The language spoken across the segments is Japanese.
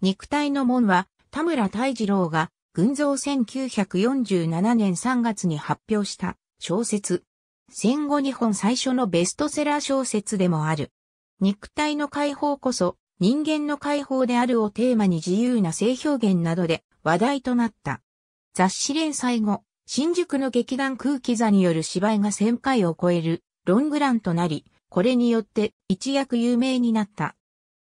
肉体の門は田村大二郎が群像1947年3月に発表した小説。戦後日本最初のベストセラー小説でもある。肉体の解放こそ人間の解放であるをテーマに自由な性表現などで話題となった。雑誌連載後、新宿の劇団空気座による芝居が1000回を超えるロングランとなり、これによって一躍有名になった。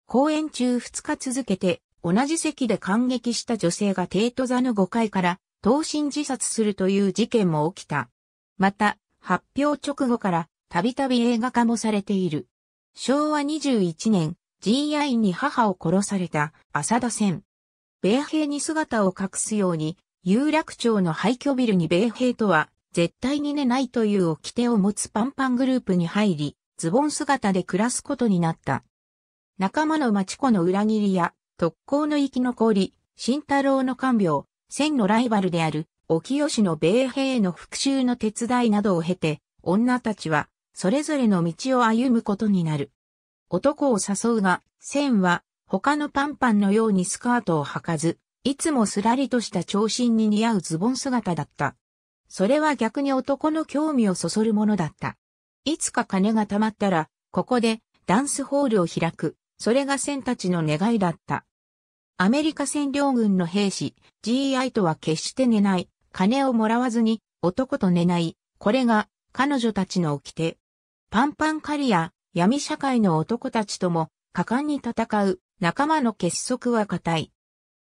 公演中2日続けて同じ席で感激した女性が帝都座の5階から等身自殺するという事件も起きた。また、発表直後からたびたび映画化もされている。昭和21年、GI に母を殺された浅田戦。米兵に姿を隠すように、有楽町の廃墟ビルに米兵とは絶対に寝ないという掟を持つパンパングループに入り、ズボン姿で暮らすことになった。仲間の町子の裏切りや特攻の生き残り、慎太郎の看病、千のライバルである、沖吉の米兵への復讐の手伝いなどを経て、女たちは、それぞれの道を歩むことになる。男を誘うが、千は、他のパンパンのようにスカートを履かず、いつもすらりとした長身に似合うズボン姿だった。それは逆に男の興味をそそるものだった。いつか金が貯まったら、ここでダンスホールを開く。それが戦たちの願いだった。アメリカ占領軍の兵士、GI とは決して寝ない、金をもらわずに、男と寝ない、これが彼女たちの掟。パンパン狩りや闇社会の男たちとも果敢に戦う仲間の結束は固い。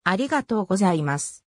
ありがとうございます。